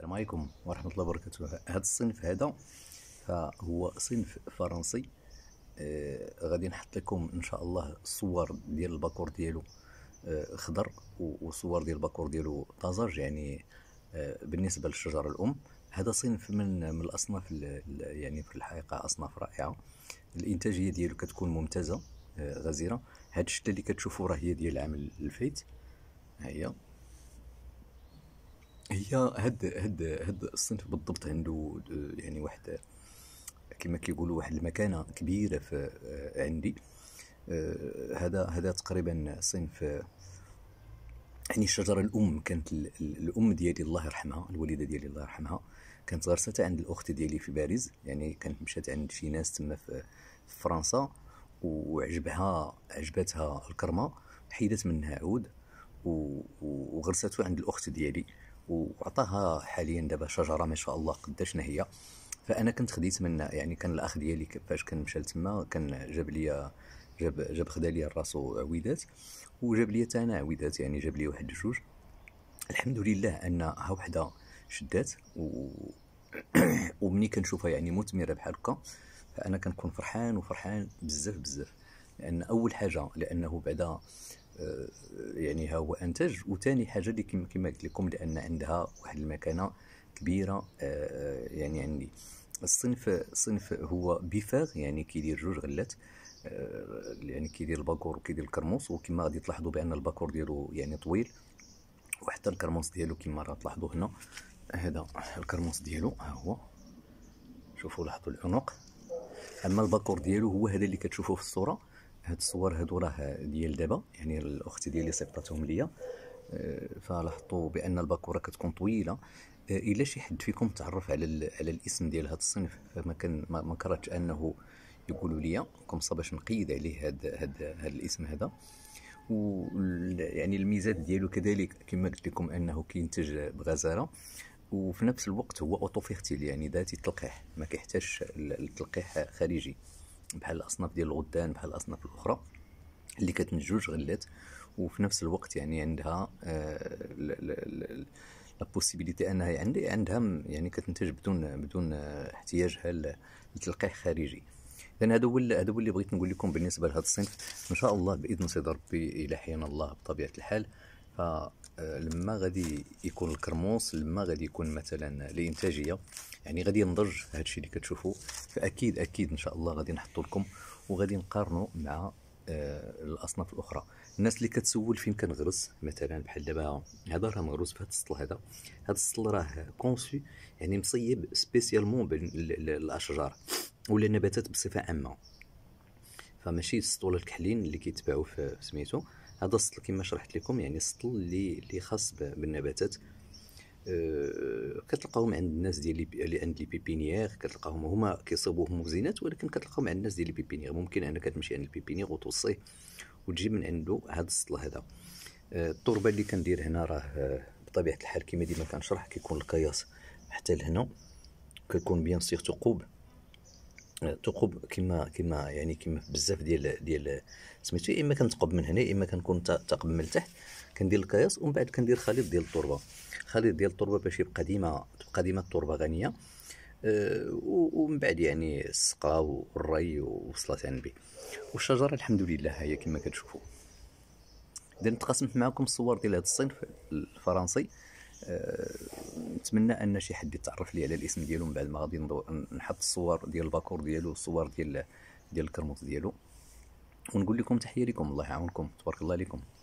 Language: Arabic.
السلام عليكم ورحمة الله وبركاته هذا الصنف هذا فهو صنف فرنسي آه غادي نحط لكم ان شاء الله صور ديال الباكور ديالو آه خضر وصور ديال الباكور ديالو طازج يعني آه بالنسبة للشجرة الأم هذا صنف من من الأصناف يعني في الحقيقة أصناف رائعة الإنتاجية ديالو كتكون ممتازة آه غزيرة هاد الشتا اللي كتشوفو راه هي ديال العام الفايت هيا هي هاد هاد هاد الصنف بالضبط عنده يعني واحد كما كيقولوا واحد المكانه كبيره في آه، عندي آه، هذا هذا تقريبا صنف آه، يعني الشجره الام كانت الام ديالي الله يرحمها الوالده ديالي الله يرحمها كانت غرساتها عند الاخت ديالي في باريس يعني كانت مشات عند شي ناس تما في فرنسا وعجبها عجبتها الكرمه حيدت منها عود وغرساتو عند الاخت ديالي وعطاها حاليا دابا شجره ما شاء الله قداش هي فانا كنت خديت من يعني كان الاخ ديالي فاش كنمشى لتما كان جاب لي جاب جاب خدا لي راسو عويدات وجاب لي انا عويدات يعني جاب لي واحد جوج الحمد لله ان ها وحده شدات و ومني كنشوفها يعني مثمره بحال هكا فانا كنكون فرحان وفرحان بزاف بزاف لان اول حاجه لانه بعدا آه، يعني ها هو انتج وثاني حاجه اللي كما قلت لكم لان عندها واحد المكانه كبيره آه، آه، يعني عندي الصنف صنف هو بفاغ يعني كيدير جوج غلات يعني كيدير الباكور وكيدير الكرموس وكما غادي تلاحظوا بان الباكور ديالو يعني طويل وحتى الكرموس ديالو كما راه تلاحظوا هنا هذا الكرموس ديالو ها هو شوفوا لاحظوا العنق اما الباكور ديالو هو هذا اللي كتشوفوه في الصوره هاد الصور هادو راه ديال دابا يعني الاخت ديالي صيفطاتهم ليا آه، فلاحظتوا بان الباكوره كتكون طويله آه، الا شي حد فيكم تعرف على على الاسم ديال هاد الصنف فما كان ما كرهتش انه يقولوا لي كمصه باش نقيد عليه هاد, هاد الاسم هذا و يعني الميزات ديالو كذلك كما قلت لكم انه كينتج بغزاره وفي نفس الوقت هو اوتو يعني ذاتي التلقيح ما كيحتاجش التلقيح خارجي بحال الاصناف ديال الغدان بحال الاصناف الاخرى اللي جوج غلات وفي نفس الوقت يعني عندها آه، لا بوسيبيليتي انها يعني عندها يعني كتنتج بدون بدون احتياجها لتلقيح خارجي اذا هذا هو هذا هو اللي بغيت نقول لكم بالنسبه لهذا الصنف ان شاء الله باذن سيد ربي الى حين الله بطبيعه الحال فلما آه، غادي يكون الكرموس لما غادي يكون مثلا الانتاجيه يعني غادي ينضج هذا الشيء اللي كتشوفوا فاكيد اكيد ان شاء الله غادي نحطوا لكم وغادي نقارنوا مع آه، الاصناف الاخرى الناس اللي كتسول فين كنغرس مثلا بحال دابا هذا راه مغروس بهذا السطل هذا هذا السطل راه كونسي يعني مصيب سبيسيالمون الاشجار ولا النباتات بصفه عامه فماشي السطول الكحلين اللي كيتباعوا في سميتو هذا السطل كما شرحت لكم يعني السطل اللي اللي خاص بالنباتات أه كتلقاهم عند الناس ديال اللي عند لي بيبينيير كتلقاهم هما كيصيبوهم مزينات ولكن كتلقاهم عند الناس ديال لي بيبينيير ممكن انك تمشي عند البيبينيير وتوصيه وتجيب من عنده هذا السطل هذا أه التربه اللي كندير هنا راه آه، بطبيعه الحال كما ديما كنشرح كيكون القياس حتى لهنا كيكون بيان سيغ ثقوب ثقوب كما كما يعني كما بزاف ديال ديال سميتو يا اما كنتقب من هنا يا اما كنكون تقب من التحت كندير الكياس ومن بعد كندير خليط ديال التربه خليط ديال التربه باش يبقى ديما تبقى ديما التربه غنيه أه ومن بعد يعني السقا والري وصلة النبي والشجره الحمد لله هي كما كتشوفوا اذا تقاسمت معكم الصور ديال هذا الصنف الفرنسي أه نتمنى ان شي حد يتعرف لي على الاسم ديالو من بعد ما غادي نحط الصور ديال الباكور ديالو الصور ديال ديال الكرموط ديالو ونقول لكم تحيه لكم الله يعاونكم تبارك الله لكم